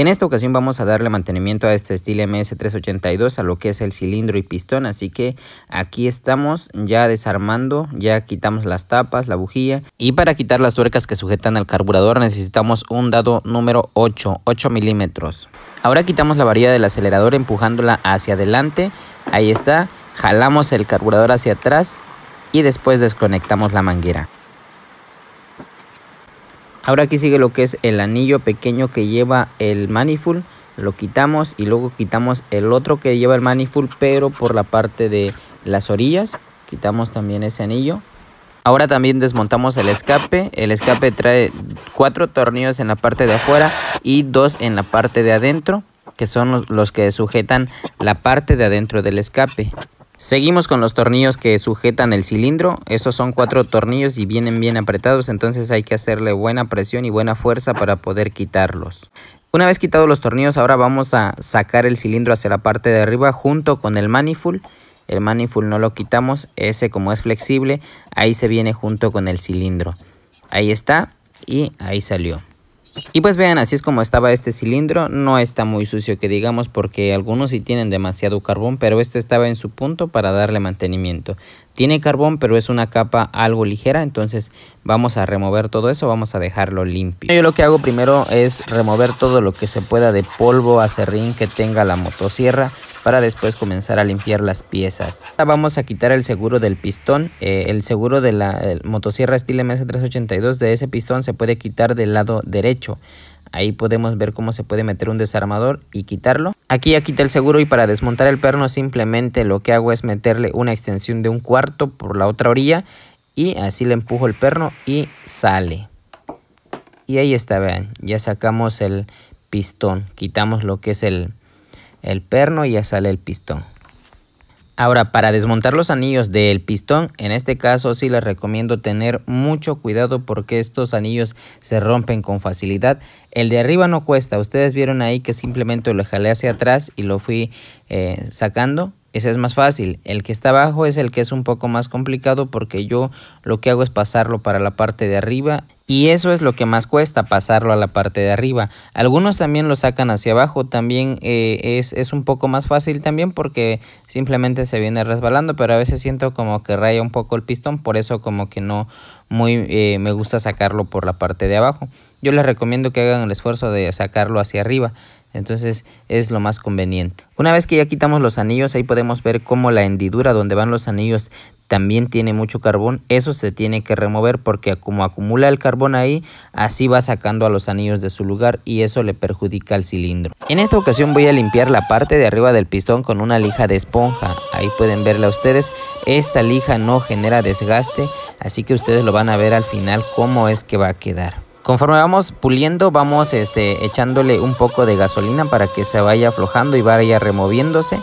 En esta ocasión vamos a darle mantenimiento a este estilo MS382 a lo que es el cilindro y pistón así que aquí estamos ya desarmando ya quitamos las tapas la bujía y para quitar las tuercas que sujetan al carburador necesitamos un dado número 8 8 milímetros ahora quitamos la varilla del acelerador empujándola hacia adelante ahí está jalamos el carburador hacia atrás y después desconectamos la manguera Ahora aquí sigue lo que es el anillo pequeño que lleva el manifold. Lo quitamos y luego quitamos el otro que lleva el manifold pero por la parte de las orillas. Quitamos también ese anillo. Ahora también desmontamos el escape. El escape trae cuatro tornillos en la parte de afuera y dos en la parte de adentro, que son los, los que sujetan la parte de adentro del escape. Seguimos con los tornillos que sujetan el cilindro. Estos son cuatro tornillos y vienen bien apretados, entonces hay que hacerle buena presión y buena fuerza para poder quitarlos. Una vez quitados los tornillos, ahora vamos a sacar el cilindro hacia la parte de arriba junto con el manifold. El manifold no lo quitamos, ese como es flexible, ahí se viene junto con el cilindro. Ahí está y ahí salió. Y pues vean, así es como estaba este cilindro, no está muy sucio que digamos porque algunos sí tienen demasiado carbón, pero este estaba en su punto para darle mantenimiento. Tiene carbón, pero es una capa algo ligera, entonces vamos a remover todo eso, vamos a dejarlo limpio. Yo lo que hago primero es remover todo lo que se pueda de polvo, serrín que tenga la motosierra para después comenzar a limpiar las piezas. Ahora vamos a quitar el seguro del pistón. Eh, el seguro de la motosierra estilo MS382 de ese pistón se puede quitar del lado derecho. Ahí podemos ver cómo se puede meter un desarmador y quitarlo. Aquí ya quita el seguro y para desmontar el perno simplemente lo que hago es meterle una extensión de un cuarto por la otra orilla y así le empujo el perno y sale. Y ahí está, vean, ya sacamos el pistón, quitamos lo que es el, el perno y ya sale el pistón. Ahora, para desmontar los anillos del pistón, en este caso sí les recomiendo tener mucho cuidado porque estos anillos se rompen con facilidad. El de arriba no cuesta, ustedes vieron ahí que simplemente lo jalé hacia atrás y lo fui eh, sacando. Ese es más fácil. El que está abajo es el que es un poco más complicado porque yo lo que hago es pasarlo para la parte de arriba y eso es lo que más cuesta, pasarlo a la parte de arriba. Algunos también lo sacan hacia abajo, también eh, es, es, un poco más fácil también porque simplemente se viene resbalando, pero a veces siento como que raya un poco el pistón, por eso como que no muy eh, me gusta sacarlo por la parte de abajo. Yo les recomiendo que hagan el esfuerzo de sacarlo hacia arriba. Entonces es lo más conveniente. Una vez que ya quitamos los anillos, ahí podemos ver cómo la hendidura donde van los anillos también tiene mucho carbón. Eso se tiene que remover porque como acumula el carbón ahí, así va sacando a los anillos de su lugar y eso le perjudica al cilindro. En esta ocasión voy a limpiar la parte de arriba del pistón con una lija de esponja. Ahí pueden verla ustedes. Esta lija no genera desgaste, así que ustedes lo van a ver al final cómo es que va a quedar. Conforme vamos puliendo, vamos este, echándole un poco de gasolina para que se vaya aflojando y vaya removiéndose.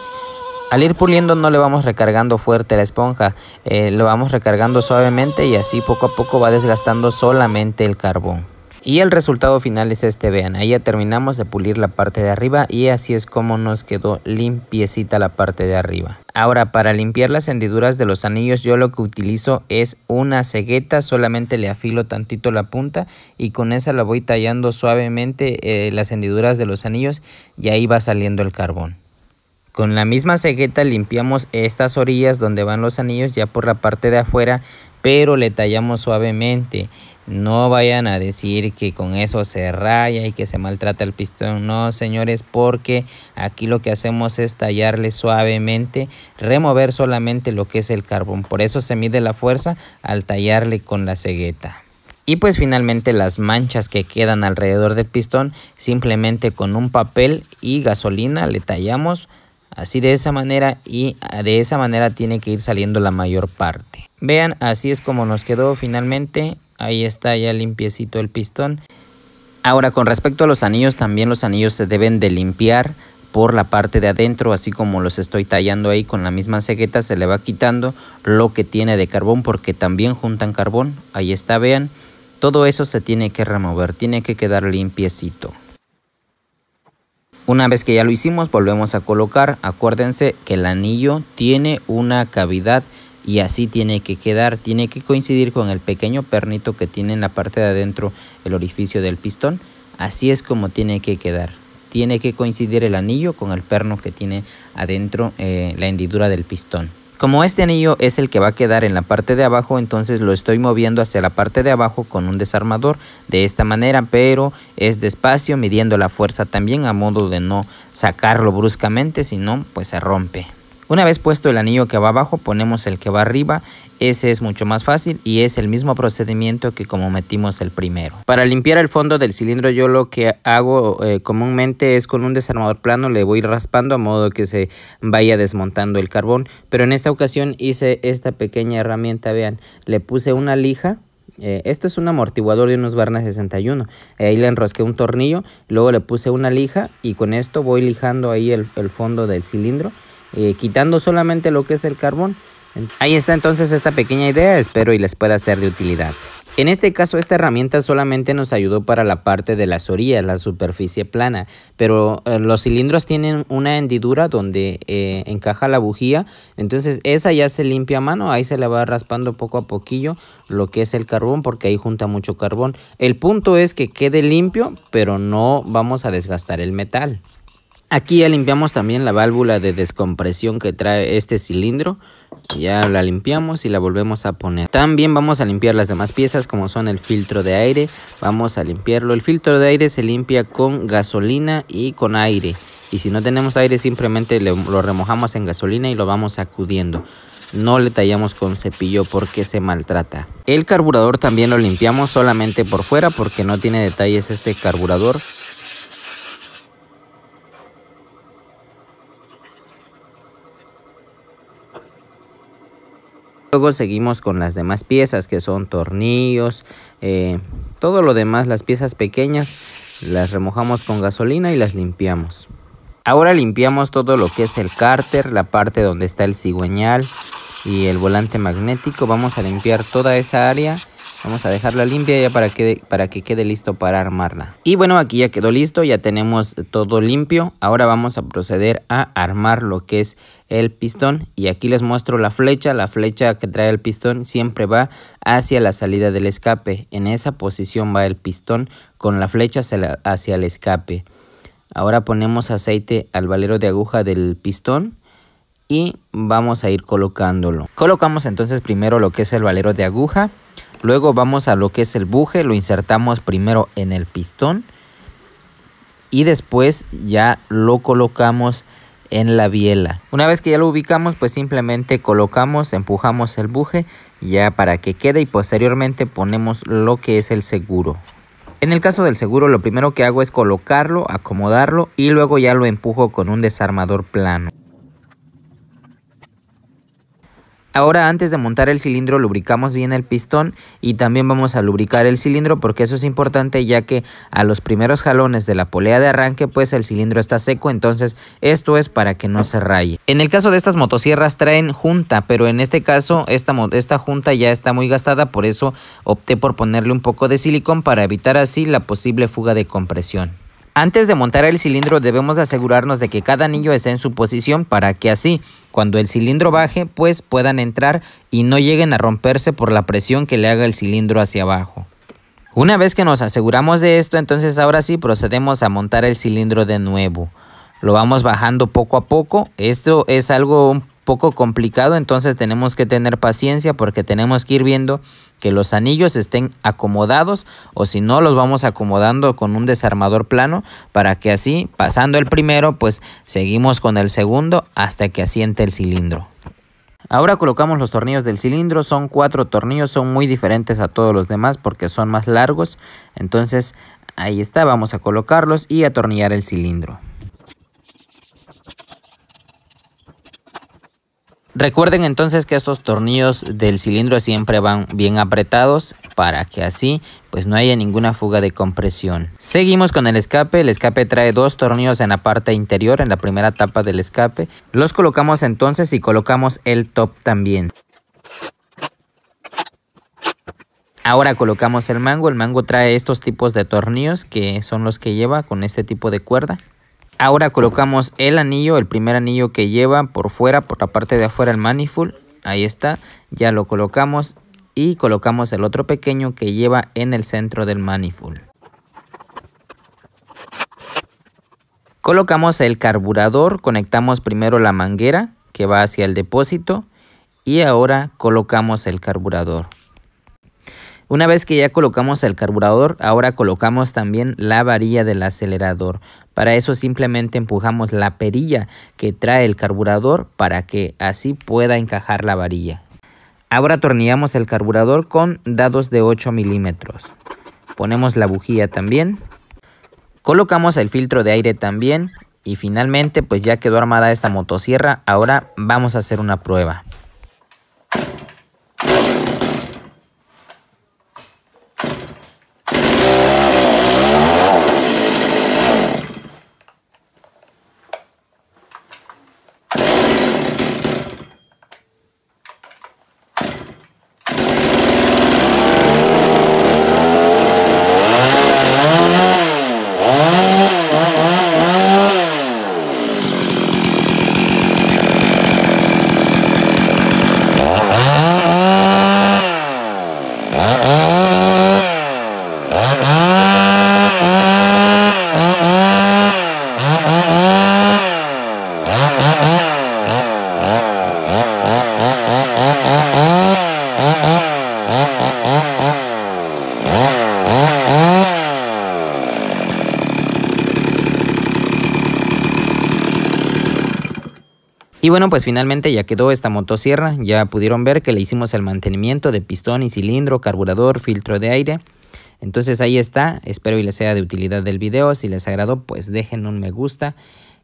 Al ir puliendo no le vamos recargando fuerte la esponja, eh, lo vamos recargando suavemente y así poco a poco va desgastando solamente el carbón. Y el resultado final es este, vean, ahí ya terminamos de pulir la parte de arriba y así es como nos quedó limpiecita la parte de arriba. Ahora para limpiar las hendiduras de los anillos yo lo que utilizo es una cegueta, solamente le afilo tantito la punta y con esa la voy tallando suavemente eh, las hendiduras de los anillos y ahí va saliendo el carbón. Con la misma cegueta limpiamos estas orillas donde van los anillos ya por la parte de afuera, pero le tallamos suavemente. No vayan a decir que con eso se raya y que se maltrata el pistón. No, señores, porque aquí lo que hacemos es tallarle suavemente, remover solamente lo que es el carbón. Por eso se mide la fuerza al tallarle con la cegueta. Y pues finalmente las manchas que quedan alrededor del pistón, simplemente con un papel y gasolina le tallamos así de esa manera y de esa manera tiene que ir saliendo la mayor parte. Vean, así es como nos quedó finalmente Ahí está ya limpiecito el pistón. Ahora con respecto a los anillos, también los anillos se deben de limpiar por la parte de adentro, así como los estoy tallando ahí con la misma cegueta, se le va quitando lo que tiene de carbón porque también juntan carbón. Ahí está, vean, todo eso se tiene que remover, tiene que quedar limpiecito. Una vez que ya lo hicimos, volvemos a colocar. Acuérdense que el anillo tiene una cavidad y así tiene que quedar, tiene que coincidir con el pequeño pernito que tiene en la parte de adentro el orificio del pistón, así es como tiene que quedar, tiene que coincidir el anillo con el perno que tiene adentro eh, la hendidura del pistón. Como este anillo es el que va a quedar en la parte de abajo, entonces lo estoy moviendo hacia la parte de abajo con un desarmador de esta manera, pero es despacio, midiendo la fuerza también a modo de no sacarlo bruscamente, sino pues se rompe. Una vez puesto el anillo que va abajo, ponemos el que va arriba. Ese es mucho más fácil y es el mismo procedimiento que como metimos el primero. Para limpiar el fondo del cilindro yo lo que hago eh, comúnmente es con un desarmador plano le voy raspando a modo que se vaya desmontando el carbón. Pero en esta ocasión hice esta pequeña herramienta, vean, le puse una lija eh, esto es un amortiguador de unos barnas 61. ahí le enrosqué un tornillo, luego le puse una lija y con esto voy lijando ahí el fondo del cilindro eh, quitando solamente lo que es el carbón. Ahí está entonces esta pequeña idea, espero y les pueda ser de utilidad. En este caso, esta herramienta solamente nos ayudó para la parte de las orillas, la superficie plana, pero eh, los cilindros tienen una hendidura donde eh, encaja la bujía, entonces esa ya se limpia a mano, ahí se la va raspando poco a poquillo lo que es el carbón, porque ahí junta mucho carbón. El punto es que quede limpio, pero no vamos a desgastar el metal. Aquí ya limpiamos también la válvula de descompresión que trae este cilindro. Ya la limpiamos y la volvemos a poner. También vamos a limpiar las demás piezas como son el filtro de aire. Vamos a limpiarlo. El filtro de aire se limpia con gasolina y con aire. Y si no tenemos aire simplemente lo remojamos en gasolina y lo vamos sacudiendo no le tallamos con cepillo porque se maltrata. El carburador también lo limpiamos solamente por fuera porque no tiene detalles este carburador. Luego seguimos con las demás piezas que son tornillos, eh, todo lo demás, las piezas pequeñas, las remojamos con gasolina y las limpiamos. Ahora limpiamos todo lo que es el cárter, la parte donde está el cigüeñal y el volante magnético. Vamos a limpiar toda esa área Vamos a dejarla limpia ya para que, para que quede listo para armarla. Y bueno, aquí ya quedó listo, ya tenemos todo limpio. Ahora vamos a proceder a armar lo que es el pistón y aquí les muestro la flecha la flecha que trae el pistón siempre va hacia la salida del escape en esa posición va el pistón con la flecha hacia el escape ahora ponemos aceite al valero de aguja del pistón y vamos a ir colocándolo colocamos entonces primero lo que es el valero de aguja Luego vamos a lo que es el buje, lo insertamos primero en el pistón y después ya lo colocamos en la biela. Una vez que ya lo ubicamos, pues simplemente colocamos, empujamos el buje ya para que quede y posteriormente ponemos lo que es el seguro. En el caso del seguro, lo primero que hago es colocarlo, acomodarlo y luego ya lo empujo con un desarmador plano. Ahora antes de montar el cilindro lubricamos bien el pistón y también vamos a lubricar el cilindro porque eso es importante ya que a los primeros jalones de la polea de arranque pues el cilindro está seco entonces esto es para que no se raye. En el caso de estas motosierras traen junta pero en este caso esta, esta junta ya está muy gastada por eso opté por ponerle un poco de silicón para evitar así la posible fuga de compresión. Antes de montar el cilindro debemos asegurarnos de que cada anillo esté en su posición para que así, cuando el cilindro baje, pues puedan entrar y no lleguen a romperse por la presión que le haga el cilindro hacia abajo. Una vez que nos aseguramos de esto, entonces ahora sí procedemos a montar el cilindro de nuevo. Lo vamos bajando poco a poco. Esto es algo un poco complicado, entonces tenemos que tener paciencia porque tenemos que ir viendo que los anillos estén acomodados o si no los vamos acomodando con un desarmador plano para que así pasando el primero pues seguimos con el segundo hasta que asiente el cilindro. Ahora colocamos los tornillos del cilindro, son cuatro tornillos, son muy diferentes a todos los demás porque son más largos, entonces ahí está, vamos a colocarlos y atornillar el cilindro. Recuerden entonces que estos tornillos del cilindro siempre van bien apretados para que así pues no haya ninguna fuga de compresión. Seguimos con el escape, el escape trae dos tornillos en la parte interior, en la primera tapa del escape. Los colocamos entonces y colocamos el top también. Ahora colocamos el mango, el mango trae estos tipos de tornillos que son los que lleva con este tipo de cuerda. Ahora colocamos el anillo, el primer anillo que lleva por fuera, por la parte de afuera el manifold. Ahí está, ya lo colocamos y colocamos el otro pequeño que lleva en el centro del manifold. Colocamos el carburador, conectamos primero la manguera que va hacia el depósito y ahora colocamos el carburador. Una vez que ya colocamos el carburador, ahora colocamos también la varilla del acelerador. Para eso simplemente empujamos la perilla que trae el carburador para que así pueda encajar la varilla. Ahora atornillamos el carburador con dados de 8 milímetros. Ponemos la bujía también. Colocamos el filtro de aire también. Y finalmente pues ya quedó armada esta motosierra. Ahora vamos a hacer una prueba. Y bueno, pues finalmente ya quedó esta motosierra, ya pudieron ver que le hicimos el mantenimiento de pistón y cilindro, carburador, filtro de aire. Entonces ahí está, espero y les sea de utilidad el video, si les agradó pues dejen un me gusta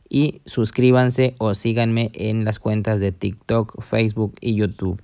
y suscríbanse o síganme en las cuentas de TikTok, Facebook y YouTube.